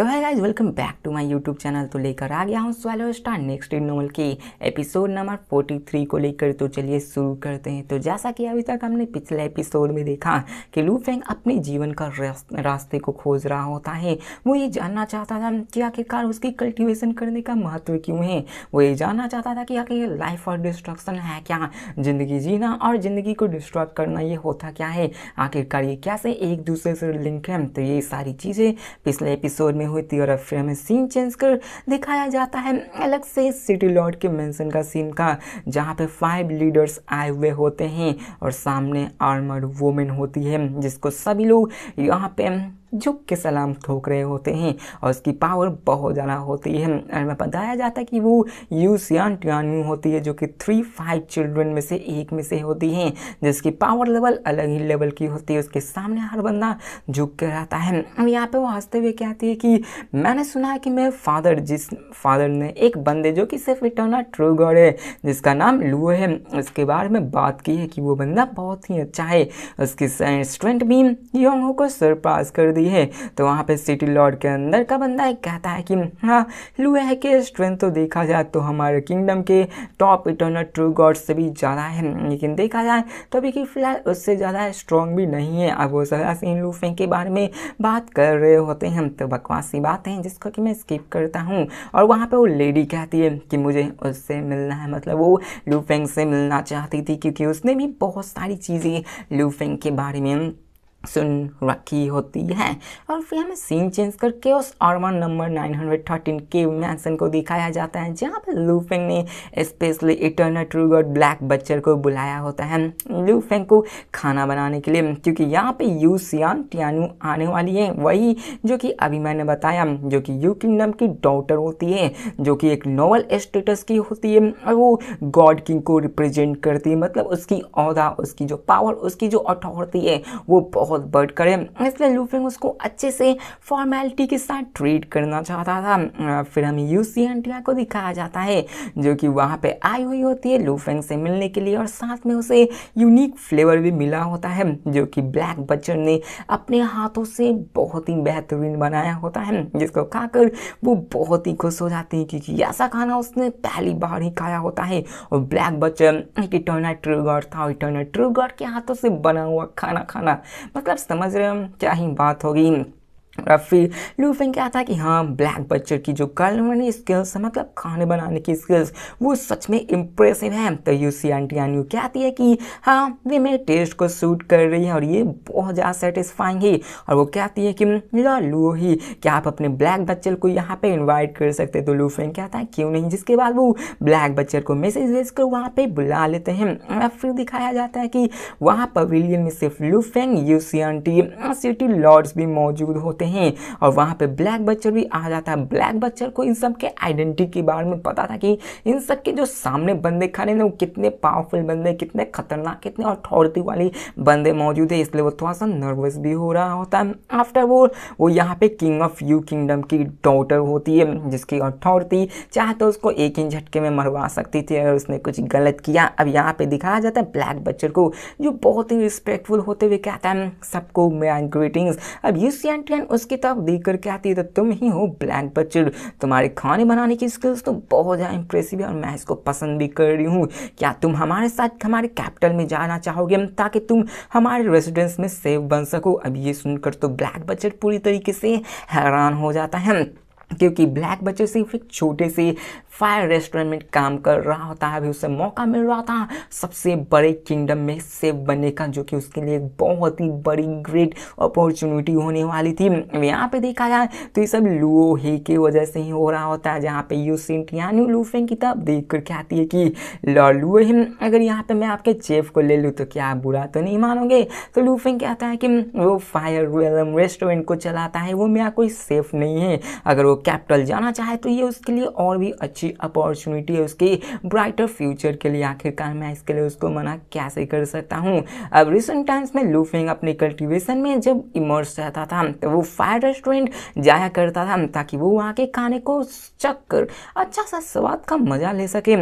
तो है guys welcome back to my YouTube channel तो लेकर आ गया हूँ स्वेलो स्टार नेक्स्ट नोवल के एपिसोड नंबर 43 को लेकर तो चलिए शुरू करते हैं तो जैसा कि अभी तक हमने पिछले एपिसोड में देखा कि लू फेंग अपने जीवन का रास्ते को खोज रहा होता है वो ये जानना चाहता था कि आखिरकार उसकी कल्टिवेशन करने का महत्व क्यों है वो ये जानना चाहता था कि आखिर लाइफ और डिस्ट्रक्शन है क्या ज़िंदगी जीना और ज़िंदगी को डिस्ट्रॉक करना ये होता क्या है आखिरकार ये कैसे एक दूसरे से लिंक है तो ये सारी चीज़ें पिछले एपिसोड में होती है और फिर हमें सीन चेंज कर दिखाया जाता है अलग से सिटी लॉर्ड के मेंशन का सीन का जहाँ पे फाइव लीडर्स आए हुए होते हैं और सामने आर्मर्ड वोमेन होती है जिसको सभी लोग यहाँ पे झुक के सलाम ठोक रहे होते हैं और उसकी पावर बहुत ज़्यादा होती है हमें बताया जाता है कि वो यूसियान टियानू होती है जो कि थ्री फाइव चिल्ड्रन में से एक में से होती हैं जिसकी पावर लेवल अलग ही लेवल की होती है उसके सामने हर बंदा झुक के रहता है और यहाँ पे वो हंसते हुए कहती है कि मैंने सुना है कि मेरे फादर जिस फादर ने एक बंदे जो कि सिर्फ इटर्ना ट्रू गॉड है जिसका नाम लुओ है उसके बारे में बात की है कि वो बंदा बहुत ही अच्छा है उसकी स्ट्रेंथ भी यंगों को सरपास कर दी दी है तो वहाँ पे सिटी लॉर्ड के अंदर का बंदा एक कहता है कि हाँ लुए है के स्ट्रेंथ तो देखा जाए तो हमारे किंगडम के टॉप इटर्नल ट्रू गॉड से भी ज़्यादा है लेकिन देखा जाए तो अभी की फ़िलहाल उससे ज़्यादा स्ट्रॉन्ग भी नहीं है अब वो सदा इन लूफे के बारे में बात कर रहे होते हैं तो बकवासी बात है जिसको कि मैं स्किप करता हूँ और वहाँ पर वो लेडी कहती है कि मुझे उससे मिलना है मतलब वो लूफेंग से मिलना चाहती थी क्योंकि उसने भी बहुत सारी चीज़ें लूफेंग के बारे में सुन रखी होती है और फिर हमें सीन चेंज करके उस आर्मर नंबर 913 के मैंसन को दिखाया जाता है जहाँ पर लूफेंग ने स्पेशली इटर्ना ट्रू और ब्लैक बच्चर को बुलाया होता है लूफेंग को खाना बनाने के लिए क्योंकि यहाँ पे यू सियान टियानू आने वाली है वही जो कि अभी मैंने बताया जो कि यू किंगडम की डॉटर होती है जो कि एक नोवल स्टेटस की होती है और वो गॉड किंग को रिप्रेजेंट करती है मतलब उसकी अहदा उसकी जो पावर उसकी जो अथॉरिटी है वो बहुत बहुत बढ़ करे इसलिए लूफिंग उसको अच्छे से फॉर्मेलिटी के साथ ट्रीट करना चाहता था फिर हमें यू सी एंटिया को दिखाया जाता है जो कि वहाँ पे आई हुई होती है लूफेंग से मिलने के लिए और साथ में उसे यूनिक फ्लेवर भी मिला होता है जो कि ब्लैक बच्चन ने अपने हाथों से बहुत ही बेहतरीन बनाया होता है जिसको खाकर वो बहुत ही खुश हो जाती है क्योंकि ऐसा खाना उसने पहली बार ही खाया होता है और ब्लैक बच्चन एक इटर्नल ट्रू था इटर्ना ट्रू गॉड के हाथों से बना हुआ खाना खाना मतलब समझ रहे हो क्या ही बात होगी और फिर लूफिंग क्या था कि हाँ ब्लैक बच्चर की जो कलमनी स्किल्स है मतलब खाने बनाने की स्किल्स वो सच में इम्प्रेसिव है तो यूसी आंटी आनू कहती है कि हाँ वे मेरे टेस्ट को सूट कर रही है और ये बहुत ज़्यादा सेटिस्फाइंग है और वो कहती है कि ला लू ही क्या आप अपने ब्लैक बच्चर को यहाँ पर इन्वाइट कर सकते तो लूफिंग कहता है क्यों नहीं जिसके बाद वो ब्लैक बच्चर को मैसेज भेज कर वहाँ पर बुला लेते हैं और फिर दिखाया जाता है कि वहाँ पवेलियन में सिर्फ लूफेंग यूसी आंटी सिटी लॉर्ड्स भी मौजूद होते हैं हैं और वहाँ पे ब्लैक बच्चर भी आ जाता है ब्लैक बच्चर को इन सब के आइडेंटिटी के बारे में पता था कि इन सब के जो सामने बंदे खड़े हैं वो कितने पावरफुल बंदे कितने खतरनाक कितने अथॉरिटी वाले बंदे मौजूद है इसलिए वो थोड़ा सा नर्वस भी हो रहा होता है आफ्टर वो वो यहाँ पे किंग ऑफ यू किंगडम की डॉटर होती है जिसकी अथॉरिटी चाहे तो उसको एक ही झटके में मरवा सकती थी अगर उसने कुछ गलत किया अब यहाँ पे दिखाया जाता है ब्लैक बच्चर को जो बहुत ही रिस्पेक्टफुल होते हुए कहता है सबको मैं ग्रीटिंग्स अब यूसियन बस किताब देख करके आती है तो तुम ही हो ब्लैक बच्चे तुम्हारे खाने बनाने की स्किल्स तो बहुत ज़्यादा इंप्रेसिव है और मैं इसको पसंद भी कर रही हूँ क्या तुम हमारे साथ हमारे कैपिटल में जाना चाहोगे ताकि तुम हमारे रेजिडेंस में सेफ बन सको अब ये सुनकर तो ब्लैक बच्चर पूरी तरीके से हैरान हो जाता है क्योंकि ब्लैक बच्चे सिर्फ एक छोटे से फायर रेस्टोरेंट में काम कर रहा होता है अभी उसे मौका मिल रहा था सबसे बड़े किंगडम में सेफ बनने का जो कि उसके लिए बहुत ही बड़ी ग्रेट अपॉर्चुनिटी होने वाली थी यहाँ पे देखा जाए तो ये सब लुओ ही की वजह से ही हो रहा होता है जहाँ पे सिंट यानी लूफेंग की तब देख करके आती है कि लुओ हिम अगर यहाँ पर मैं आपके चेफ को ले लूँ तो क्या बुरा तो नहीं मानोगे तो लूफेंग कहता है कि वो फायर रेस्टोरेंट को चलाता है वो मेरा कोई सेफ नहीं है अगर वो कैपिटल जाना चाहे तो ये उसके लिए और भी अच्छी अपॉर्चुनिटी है उसके ब्राइटर फ्यूचर के लिए आखिरकार मैं इसके लिए उसको मना कैसे कर सकता हूँ अब रिसेंट टाइम्स में लूफिंग अपने कल्टिवेशन में जब इमर्स रहता था तो वो फायर रेस्टोरेंट जाया करता था ताकि वो वहाँ के खाने को चक कर अच्छा सा स्वाद का मज़ा ले सके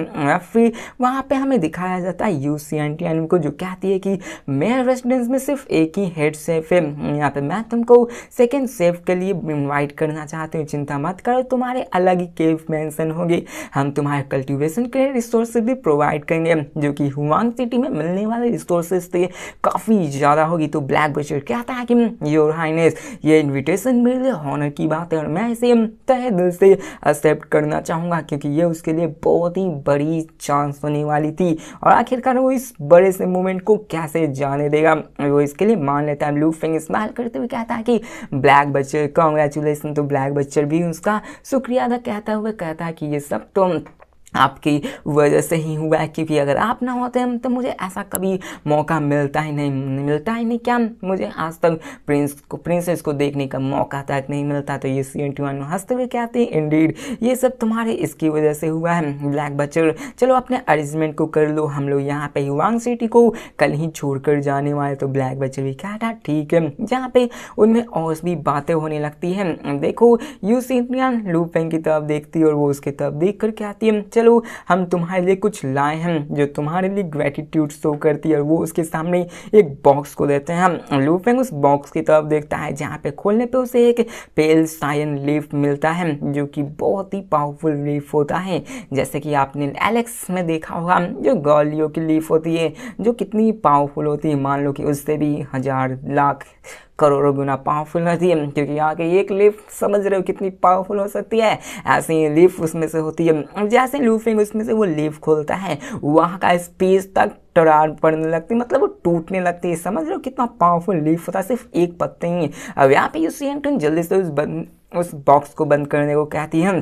फिर वहाँ पे हमें दिखाया जाता है यू सी एन टी एन को जो कहती है कि मेयर रेस्टोरेंट में सिर्फ एक ही हेड सेफ है यहाँ पे मैं तुमको सेकेंड सेफ के लिए इन्वाइट करना चाहती हूँ चिंता मत करो तुम्हारे अलग ही केव मेंशन होंगे हम तुम्हारे कल्टीवेशन के रिसोर्स भी प्रोवाइड करेंगे जो कि हुआंग सिटी में मिलने वाले रिसोर्सेज थे काफ़ी ज़्यादा होगी तो ब्लैक बजट कहता है कि योर हाइनेस ये इन्विटेशन मेरे हॉनर की बात है और मैं इसे तय दिल से एक्सेप्ट करना चाहूँगा क्योंकि ये उसके लिए बहुत ही बड़ी चांस होने वाली थी और आखिरकार वो इस बड़े से मोमेंट को कैसे जाने देगा वो इसके लिए मान लेता है लूफिंग इस्तेमाल करते हुए कहता है कि ब्लैक बच्चर कॉन्ग्रेचुलेसन तो ब्लैक बच्चर भी उस उसका शुक्रिया अदा कहते हुए कहता है कि ये सब तो आपकी वजह से ही हुआ है क्योंकि अगर आप ना होते हैं तो मुझे ऐसा कभी मौका मिलता ही नहीं मिलता ही नहीं क्या मुझे आज तक प्रिंस को प्रिंसेस को देखने का मौका तक नहीं मिलता तो ये सी एन टी वन हंसते हुए कहते हैं इंडीड ये सब तुम्हारे इसकी वजह से हुआ है ब्लैक बचर चलो अपने अरेंजमेंट को कर लो हम लोग यहाँ पे युवांग सिटी को कल ही छोड़ कर जाने वाले तो ब्लैक बचर भी क्या था ठीक है जहाँ पे उनमें और भी बातें होने लगती हैं देखो यू सी लूपेंग की तरफ देखती है और वो उसकी तरफ देख कर आती है चलो हम तुम्हारे लिए कुछ लाए हैं जो तुम्हारे लिए ग्रेटिट्यूड शो करती है और वो उसके सामने एक बॉक्स को देते हैं लूफेंग उस बॉक्स की तरफ देखता है जहाँ पे खोलने पे उसे एक पेल साइन लीफ मिलता है जो कि बहुत ही पावरफुल लीफ होता है जैसे कि आपने एलेक्स में देखा होगा जो गौलियों की लीफ होती है जो कितनी पावरफुल होती है मान लो कि उससे भी हज़ार लाख करोड़ों गुना पावरफुल होती है क्योंकि यहाँ के एक लीफ समझ रहे हो कितनी पावरफुल हो सकती है ऐसे ही लीफ उसमें से होती है जैसे लूफिंग उसमें से वो लीफ खोलता है वहाँ का स्पेस तक टरार पड़ने लगती मतलब वो टूटने लगती है समझ रहे हो कितना पावरफुल लीफ होता है सिर्फ एक पत्ते ही अब यहाँ पे यू सी जल्दी से उस बंद उस बॉक्स को बंद करने को कहती है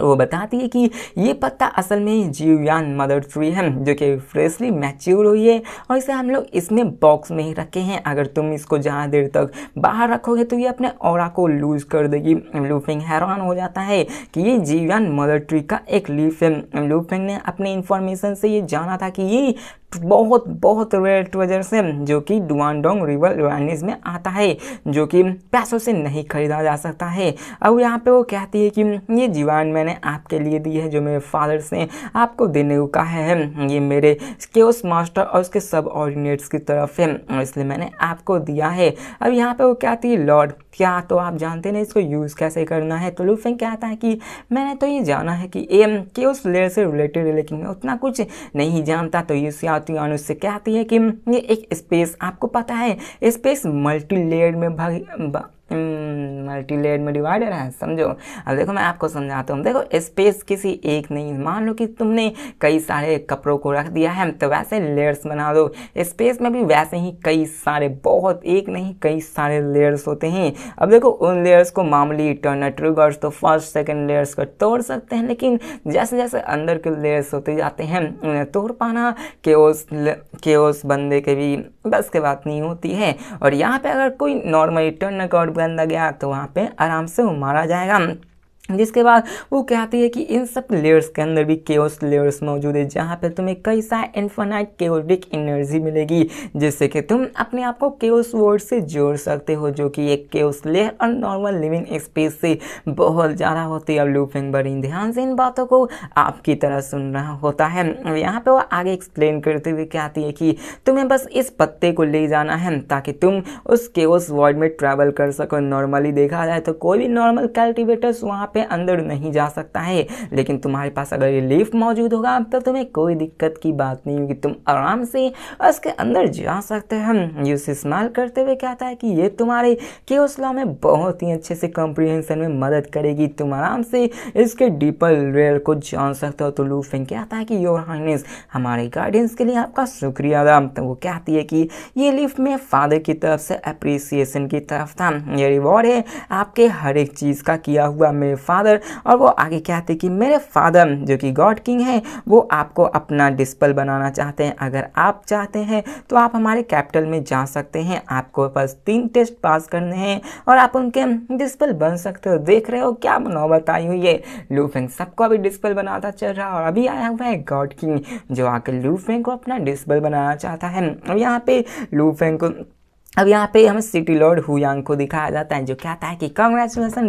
वो बताती है कि ये पत्ता असल में जीवयान मदर ट्री है जो कि फ्रेशली मैच्योर हुई है और इसे हम लोग इसमें बॉक्स में ही रखे हैं अगर तुम इसको ज़्यादा देर तक बाहर रखोगे तो ये अपने और को लूज़ कर देगी लूफिंग हैरान हो जाता है कि ये जीवयान मदर ट्री का एक लीफ है लूफिंग ने अपने इन्फॉर्मेशन से ये जाना था कि ये बहुत बहुत ट्रेजर से जो कि डुआनडोंग रिवर वाइनीज में आता है जो कि पैसों से नहीं खरीदा जा सकता है अब यहाँ पे वो कहती है कि ये जीवान मैंने आपके लिए दी है जो मेरे फादर्स ने आपको देने को कहा है ये मेरे के उस मास्टर और उसके सब ऑर्डिनेट्स की तरफ है इसलिए मैंने आपको दिया है अब यहाँ पर वो कहती है लॉर्ड क्या तो आप जानते नहीं इसको यूज़ कैसे करना है तो लूफेंग कहता है कि मैंने तो ये जाना है कि एम के उस लेयर से रिलेटेड लेकिन मैं उतना कुछ नहीं जानता तो ये आती हैं और उससे क्या आती है कि ये एक स्पेस आपको पता है स्पेस मल्टी लेयर में भाग मल्टी लेयर में डिवाइडर है समझो अब देखो मैं आपको समझाता हूँ देखो स्पेस किसी एक नहीं मान लो कि तुमने कई सारे कपड़ों को रख दिया है तो वैसे लेयर्स बना दो स्पेस में भी वैसे ही कई सारे बहुत एक नहीं कई सारे लेयर्स होते हैं अब देखो उन लेयर्स को मामूली टर्न ट्रिगर्स तो फर्स्ट सेकेंड लेयर्स को तोड़ सकते हैं लेकिन जैसे जैसे अंदर के लेयर्स होते जाते हैं उन्हें तोड़ पाना के उस के उस बंदे के भी बस के बात नहीं होती है और यहाँ पर अगर कोई नॉर्मली टर्नर गंदा गया तो वहाँ पे आराम से मारा जाएगा जिसके बाद वो कहती है कि इन सब लेयर्स के अंदर भी केओस लेयर्स मौजूद है जहाँ पर तुम्हें कई सारे इन्फोनाइट केओटिक एनर्जी मिलेगी जिससे कि तुम अपने आप को केओस वर्ड से जोड़ सकते हो जो कि एक केओस लेयर और नॉर्मल लिविंग स्पेस से बहुत ज़्यादा होती है लूफिंग बड़ी ध्यान से इन बातों को आपकी तरह सुन रहा होता है यहाँ पर वो आगे एक्सप्लेन करते हुए कहती है कि तुम्हें बस इस पत्ते को ले जाना है ताकि तुम उस केओस वर्ल्ड में ट्रैवल कर सको नॉर्मली देखा जाए तो कोई भी नॉर्मल कल्टिवेटर्स वहाँ पे अंदर नहीं जा सकता है लेकिन तुम्हारे पास अगर ये लिफ्ट मौजूद होगा तो तुम्हें कोई दिक्कत की बात नहीं होगी तुम आराम से उसके अंदर जा सकते हैं यूस इस्तेमाल करते हुए कहता है कि ये तुम्हारे के हौसला में बहुत ही अच्छे से कॉम्प्रीहेंसन में मदद करेगी तुम आराम से इसके डीपर लेयर को जान सकते हो तो लूफिंग कहता है कि योर हाइनेस हमारे गार्डियंस के लिए आपका शुक्रिया अदा तो वो कहती है कि ये लिफ्ट में फादर की तरफ से अप्रिसिएशन की तरफ था ये रिवॉर्ड है आपके हर एक चीज़ का किया हुआ मेरे फादर और वो आगे कहते कि मेरे फादर जो कि गॉड किंग हैं वो आपको अपना डिस्पल बनाना चाहते हैं अगर आप चाहते हैं तो आप हमारे कैपिटल में जा सकते हैं आपको बस तीन टेस्ट पास करने हैं और आप उनके डिस्पल बन सकते हो देख रहे हो क्या मनोबत आई हुई है लूफेंग सबको अभी डिस्पल बनाता चल रहा और अभी आया हुआ है गॉड किंग जो आकर लूफेंग को अपना डिस्पल बनाना चाहता है और यहाँ पे लूफेंग को अब यहाँ पे हमें सिटी लॉर्ड हुयांग को दिखाया जाता है जो कहता है कि कॉन्ग्रेचुलेसन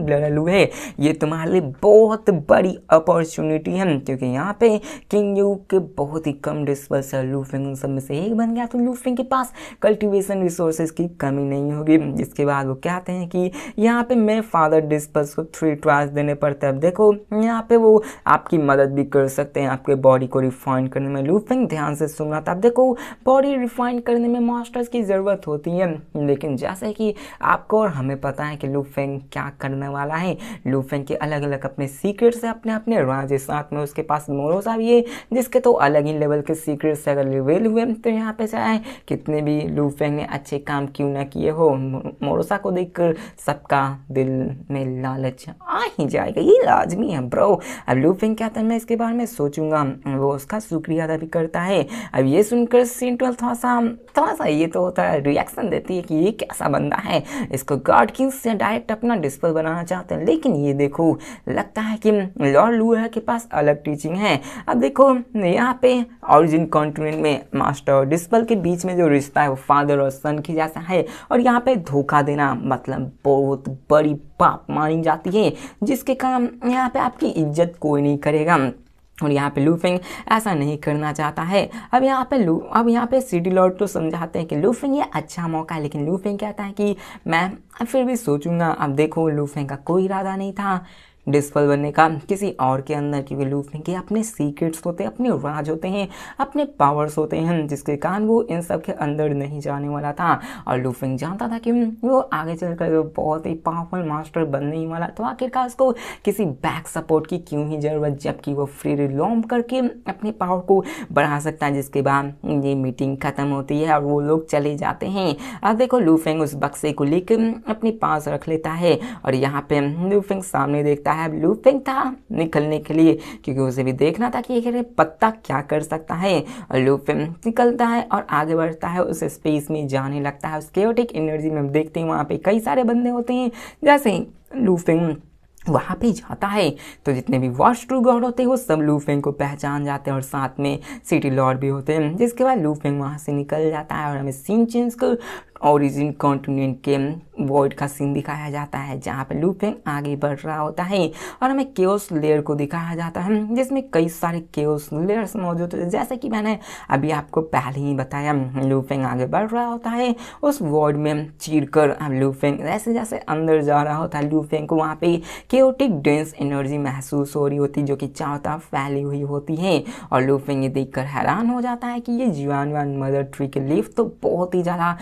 है ये तुम्हारे लिए बहुत बड़ी अपॉर्चुनिटी है क्योंकि यहाँ पे किंग यू के बहुत ही कम डिस्पर्स है लूफिंग उन सब में से एक बन गया तो लूफिंग के पास कल्टीवेशन रिसोर्सेज की कमी नहीं होगी इसके बाद वो कहते हैं कि यहाँ पर मैं फादर डिस्पर्स को थ्री ट्राइज देने पड़ते हैं अब देखो यहाँ पर वो आपकी मदद भी कर सकते हैं आपके बॉडी को रिफाइन करने में लूफिंग ध्यान से सुन रहा था अब देखो बॉडी रिफाइन करने में मास्टर्स की ज़रूरत होती है है लेकिन जैसे कि आपको और हमें पता है कि लूफेंग क्या करने वाला है लूफेंग के अलग अलग अपने सीक्रेट्स हैं अपने अपने राजे साथ में उसके पास मोरोसा भी है जिसके तो अलग ही लेवल के सीक्रेट्स अगर रिवेल हुए तो यहाँ पे चाहे कितने भी लूफेंग ने अच्छे काम क्यों ना किए हो मोरोसा को देख सबका दिल में लालच आ ही जाएगा ये लाजमी है ब्रो अब लूफेंग क्या था मैं इसके बारे में सोचूंगा वो उसका शुक्रिया अदा भी करता है अब ये सुनकर सीन ट्वेल्व थोड़ा सा थोड़ा सा ये तो होता है रिएक्शन देता रहती है कि ये कैसा बंदा है इसको गॉड किंग्स से डायरेक्ट अपना डिस्पल बनाना चाहते हैं लेकिन ये देखो लगता है कि लॉर्ड लूहर के पास अलग टीचिंग है अब देखो यहाँ पे ऑरिजिन कॉन्टिनेंट में मास्टर और डिस्पल के बीच में जो रिश्ता है वो फादर और सन की जैसा है और यहाँ पे धोखा देना मतलब बहुत बड़ी पाप मानी जाती है जिसके काम यहाँ पे आपकी इज्जत कोई नहीं करेगा और यहाँ पे लूफिंग ऐसा नहीं करना चाहता है अब यहाँ पे लू अब यहाँ पे सिटी लॉर्ड तो समझाते हैं कि लूफिंग ये अच्छा मौका है लेकिन लूफिंग कहता है कि मैं फिर भी सोचूंगा अब देखो लूफिंग का कोई इरादा नहीं था डिस्पल बनने का किसी और के अंदर क्योंकि लूफिंग के अपने सीक्रेट्स होते हैं अपने राज होते हैं अपने पावर्स होते हैं जिसके कारण वो इन सब के अंदर नहीं जाने वाला था और लूफिंग जानता था कि हम्म, वो आगे चलकर बहुत ही पावरफुल मास्टर बनने ही वाला तो आखिरकार उसको किसी बैक सपोर्ट की क्यों ही ज़रूरत जबकि वो फ्री रिलोम करके अपने पावर को बढ़ा सकता है जिसके बाद ये मीटिंग ख़त्म होती है और वो लोग चले जाते हैं अब देखो लूफिंग उस बक्से को लेकर अपने पास रख लेता है और यहाँ पे लूफिंग सामने देखता साहब लूपिंग था निकलने के लिए क्योंकि उसे भी देखना था कि ये पत्ता क्या कर सकता है और लूपिंग निकलता है और आगे बढ़ता है उस स्पेस में जाने लगता है उस केयोटिक एनर्जी में हम देखते हैं वहाँ पे कई सारे बंदे होते हैं जैसे लूफिंग वहाँ पे जाता है तो जितने भी वॉश ट्रू गॉड होते हैं वो सब लूफेंग को पहचान जाते हैं और साथ में सिटी लॉर्ड भी होते हैं जिसके बाद लूफेंग वहाँ से निकल जाता है और हमें सीन चेंज को ओरिजिन कॉन्टिनेंट के वर्ड का सीन दिखाया जाता है जहाँ पे लूपिंग आगे बढ़ रहा होता है और हमें केओस लेयर को दिखाया जाता है जिसमें कई सारे केओस लेयर्स मौजूद होते हैं जैसे कि मैंने अभी आपको पहले ही बताया लूपिंग आगे बढ़ रहा होता है उस वर्ड में चीर कर लूपिंग जैसे जैसे अंदर जा रहा होता है लूपिंग को वहाँ पर केओटिक डेंस एनर्जी महसूस हो रही होती जो कि चारों फैली हुई होती है और लूपिंग ये देख हैरान हो जाता है कि ये जीवान मदर ट्री के लीफ तो बहुत ही ज़्यादा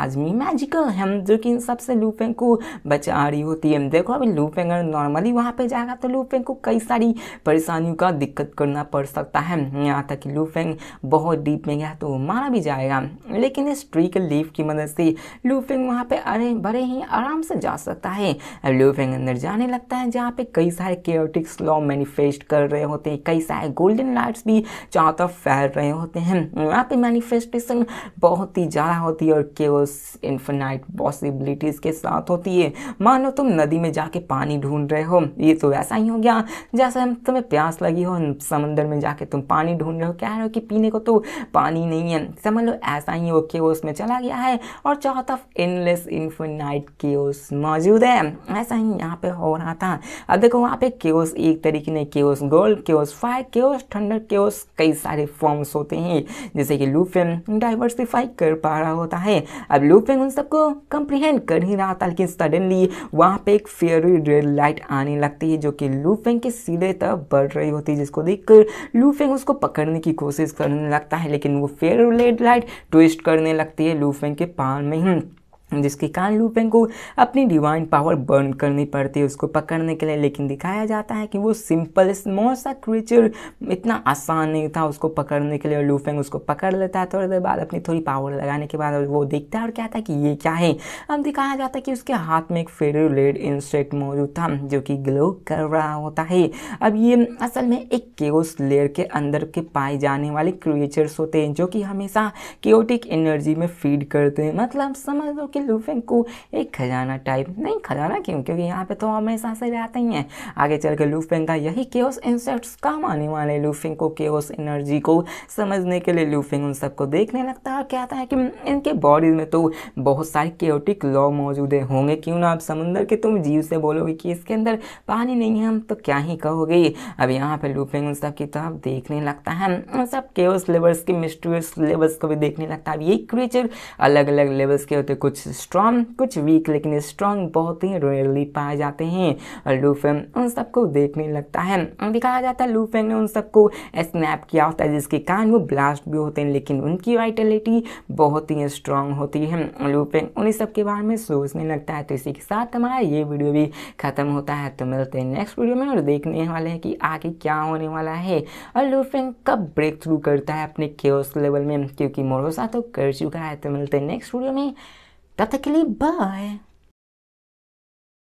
लाजमी मैजिकल है जो कि इन सबसे लूपेंग को बचा रही होती है देखो अभी लूपेंग अगर नॉर्मली वहाँ पे जाएगा तो लूपेंग को कई सारी परेशानियों का दिक्कत करना पड़ सकता है यहाँ तक कि लूपेंग बहुत डीप में गया तो वो मारा भी जाएगा लेकिन इस ट्री के लीफ की मदद से लूपेंग वहाँ पर अरे बड़े ही आराम से जा सकता है लूपेंग अंदर जाने लगता है जहाँ पर कई सारे केयोटिक स्लॉ मैनिफेस्ट कर रहे होते हैं कई सारे गोल्डन लाइट्स भी चारों फैल रहे होते हैं वहाँ पर मैनिफेस्टेशन बहुत ही ज़्यादा होती है और केवल उस इन्फिनाइट पॉसिबिलिटीज़ के साथ होती है मानो तुम नदी में जाके पानी ढूंढ रहे हो ये तो वैसा ही हो गया जैसे हम तुम्हें प्यास लगी हो समंदर में जाके तुम पानी ढूंढ रहे हो कह रहे हो कि पीने को तो पानी नहीं है समझ लो ऐसा ही हो कि वो उसमें चला गया है और चौथा तरफ इनलेस इन्फिनाइट केओस मौजूद है ऐसा ही यहाँ पे हो रहा था अब देखो वहाँ पे केओस एक तरीके ने chaos gold chaos fire chaos thunder chaos कई सारे फॉर्म्स होते हैं जैसे कि लूफेन डाइवर्सिफाई कर पा रहा होता है अब लूपिंग उन सबको कंप्रीहेंड कर ही रहा था लेकिन सडनली वहाँ पे एक फेयरी रेड लाइट आने लगती है जो कि लूफेंग के सीधे तक बढ़ रही होती है जिसको देखकर लूफेंग उसको पकड़ने की कोशिश करने लगता है लेकिन वो फेयर रेड लाइट ट्विस्ट करने लगती है लूफेंग के पार में ही हम्म, जिसके कारण लूपेन को अपनी डिवाइन पावर बर्न करनी पड़ती है उसको पकड़ने के लिए लेकिन दिखाया जाता है कि वो सिंपल स्मॉल सा क्रिएचर इतना आसान नहीं था उसको पकड़ने के लिए लूफेंग उसको पकड़ लेता है थोड़ी देर बाद अपनी थोड़ी पावर लगाने के बाद वो देखता है और क्या था कि ये क्या है अब दिखाया जाता है कि उसके हाथ में एक फेरो इंसेक्ट मौजूद था जो कि ग्लो कर रहा होता है अब ये असल में एक केओस लेयर के अंदर के पाए जाने वाले क्रिएचर्स होते हैं जो कि हमेशा केओटिक एनर्जी में फीड करते हैं मतलब समझ लो कि कि लूफेन को एक खजाना टाइप नहीं खजाना क्यों क्योंकि यहाँ पे तो हमेशा से रहते ही हैं आगे चल के लूफेन का यही केओस इंसेक्ट्स काम आने वाले लूफिंग को केओस एनर्जी को समझने के लिए लूफिंग उन सबको देखने लगता है कहता है कि इनके बॉडीज में तो बहुत सारे केओटिक लॉ मौजूद होंगे क्यों ना आप समुंदर के तुम जीव से बोलोगे कि इसके अंदर पानी नहीं है हम तो क्या ही कहोगे अब यहाँ पे लूफिंग उन सब की तरफ देखने लगता है उन सब केवस लेवल्स के मिस्ट्रियस लेवल्स को भी देखने लगता है अब ये क्रिएचर अलग अलग लेवल्स के होते कुछ स्ट्रॉन्ग कुछ वीक लेकिन स्ट्रॉन्ग बहुत ही रेयरली पाए जाते हैं और लूफेन उन सबको देखने लगता है दिखाया जाता है लूफेन ने उन सबको स्नैप किया होता है जिसके कारण वो ब्लास्ट भी होते हैं लेकिन उनकी वाइटलिटी बहुत ही स्ट्रांग होती है लूफेन उन्हीं सब के बारे में सोचने लगता है तो इसी के साथ हमारा ये वीडियो भी ख़त्म होता है तो मिलते हैं नेक्स्ट वीडियो में और देखने वाले हैं कि आगे क्या होने वाला है और लूफेन कब ब्रेक थ्रू करता है अपने केस लेवल में क्योंकि मोरोसा तो कर चुका है तो मिलते हैं नेक्स्ट वीडियो में Dá até que limpar,